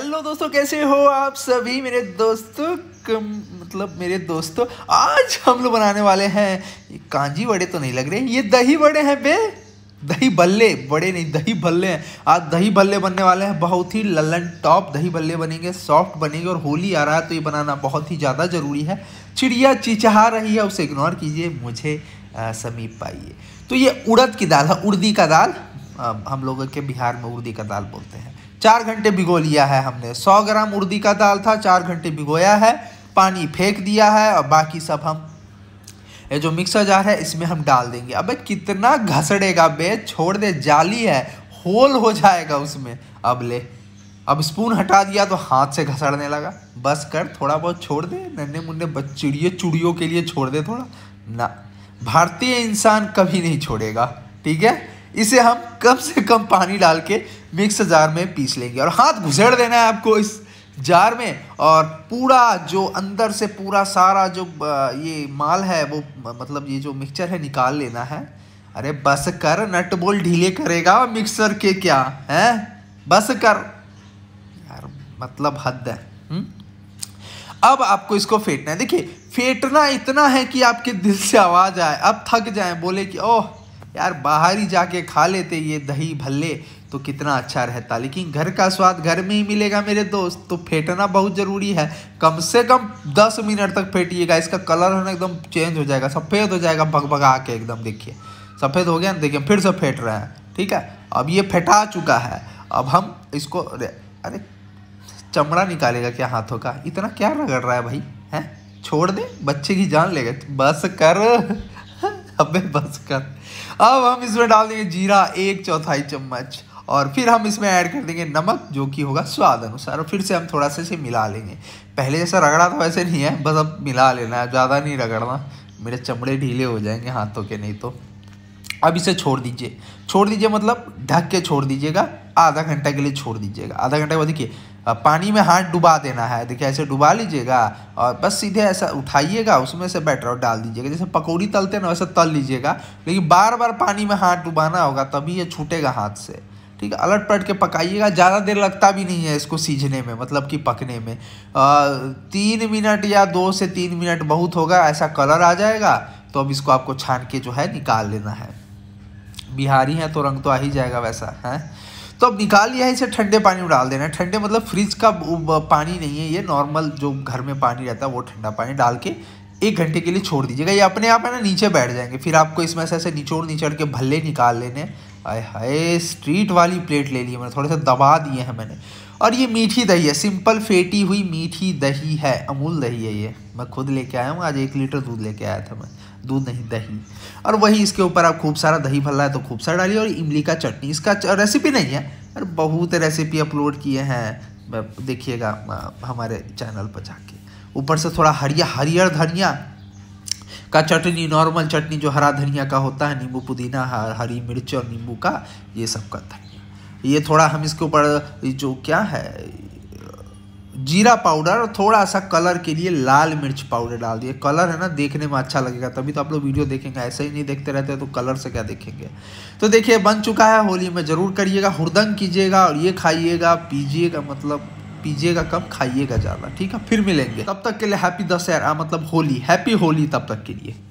Hello दोस्तों कैसे हो आप सभी मेरे दोस्तों कम मतलब मेरे दोस्तों आज हम लोग बनाने वाले हैं ये कांजी बड़े तो नहीं लग रहे ये दही बड़े हैं बे दही बल्ले बड़े नहीं दही बल्ले हैं आज दही बल्ले बनने वाले हैं बहुत ही लल्लन टॉप दही बल्ले बनेंगे सॉफ्ट बनेंगे और होली आ रहा है तो ये बनाना बहुत ही ज़्यादा ज़रूरी है चिड़िया चिचहा रही है उसे इग्नोर कीजिए मुझे समीप पाइए तो ये उड़द की दाल है उड़दी का दाल हम लोगों के बिहार में उड़दी का दाल बोलते हैं चार घंटे भिगो लिया है हमने सौ ग्राम उर्दी का दाल था चार घंटे भिगोया है पानी फेंक दिया है और बाकी सब हम ये जो मिक्सर जार है इसमें हम डाल देंगे अबे कितना घसड़ेगा बे छोड़ दे जाली है होल हो जाएगा उसमें अब ले अब स्पून हटा दिया तो हाथ से घसड़ने लगा बस कर थोड़ा बहुत छोड़ दे नन्हे मुन्ने बच्चिड़िए चुड़ियों के लिए छोड़ दे थोड़ा ना भारतीय इंसान कभी नहीं छोड़ेगा ठीक है इसे हम कम से कम पानी डाल के मिक्स जार में पीस लेंगे और हाथ घुसेड़ देना है आपको इस जार में और पूरा जो अंदर से पूरा सारा जो ये माल है वो मतलब ये जो मिक्सचर है निकाल लेना है अरे बस कर नट बोल ढीले करेगा मिक्सर के क्या है बस कर यार मतलब हद है हम्म? अब आपको इसको फेंटना है देखिए फेंटना इतना है कि आपके दिल से आवाज़ आए अब थक जाए बोले कि ओह यार बाहर ही जाके खा लेते ये दही भल्ले तो कितना अच्छा रहता लेकिन घर का स्वाद घर में ही मिलेगा मेरे दोस्त तो फेंटना बहुत ज़रूरी है कम से कम दस मिनट तक फेंटिएगा इसका कलर है ना एकदम चेंज हो जाएगा सफ़ेद हो जाएगा भगभगा के एकदम देखिए सफ़ेद हो गया ना देखिए फिर से फेंट रहे हैं ठीक है अब ये फेंटा चुका है अब हम इसको अरे चमड़ा निकालेगा क्या हाथों का इतना क्या रगड़ रहा है भाई हैं छोड़ दे बच्चे की जान लेगा बस कर अबे बस कर अब हम इसमें डाल देंगे जीरा एक चौथाई चम्मच और फिर हम इसमें ऐड कर देंगे नमक जो कि होगा स्वाद अनुसार और फिर से हम थोड़ा सा इसे मिला लेंगे पहले जैसा रगड़ा तो वैसे नहीं है बस अब मिला लेना है ज़्यादा नहीं रगड़ना मेरे चमड़े ढीले हो जाएंगे हाथों के नहीं तो अब इसे छोड़ दीजिए छोड़ दीजिए मतलब ढक के छोड़ दीजिएगा आधा घंटा के लिए छोड़ दीजिएगा आधा घंटे के बाद देखिए पानी में हाथ डुबा देना है देखिए ऐसे डुबा लीजिएगा और बस सीधे ऐसा उठाइएगा उसमें से बैटर और डाल दीजिएगा जैसे पकौड़ी तलते ना वैसे तल लीजिएगा लेकिन बार बार पानी में हाथ डुबाना होगा तभी ये छूटेगा हाथ से ठीक है अलट पलट के पकाइएगा ज़्यादा देर लगता भी नहीं है इसको सीझने में मतलब कि पकने में आ, तीन मिनट या दो से तीन मिनट बहुत होगा ऐसा कलर आ जाएगा तो अब इसको आपको छान के जो है निकाल लेना है बिहारी हैं तो रंग तो आ ही जाएगा वैसा है तो अब निकाल लिया है इसे ठंडे पानी में डाल देना है ठंडे मतलब फ्रिज का पानी नहीं है ये नॉर्मल जो घर में पानी रहता है वो ठंडा पानी डाल के एक घंटे के लिए छोड़ दीजिएगा ये अपने आप है ना नीचे बैठ जाएंगे फिर आपको इसमें से ऐसे निचोड़ निचड़ के भल्ले निकाल लेने आए हाय स्ट्रीट वाली प्लेट ले ली मैंने थोड़े से दबा दिए हैं मैंने और ये मीठी दही है सिंपल फेटी हुई मीठी दही है अमूल दही है ये मैं खुद लेके आया हूँ आज एक लीटर दूध लेके आया था मैं दूध नहीं दही और वही इसके ऊपर आप खूब सारा दही भल्ला है तो खूब सारा डालिए और इमली का चटनी इसका रेसिपी नहीं है और बहुत रेसिपी अपलोड किए हैं देखिएगा हमारे चैनल पर जाके ऊपर से थोड़ा हरिया हरियर धनिया का चटनी नॉर्मल चटनी जो हरा धनिया का होता है नींबू पुदीना हरी मिर्च और नींबू का ये सब का धनिया ये थोड़ा हम इसके ऊपर जो क्या है जीरा पाउडर और थोड़ा सा कलर के लिए लाल मिर्च पाउडर डाल दिए कलर है ना देखने में अच्छा लगेगा तभी तो आप लोग वीडियो देखेंगे ऐसे ही नहीं देखते रहते तो कलर से क्या देखेंगे तो देखिए बन चुका है होली में ज़रूर करिएगा हुरदंग कीजिएगा और ये खाइएगा पीजिएगा मतलब पीजिएगा कम खाइएगा ज़्यादा ठीक है फिर मिलेंगे तब तक के लिए हैप्पी दशहरा मतलब होली हैप्पी होली तब तक के लिए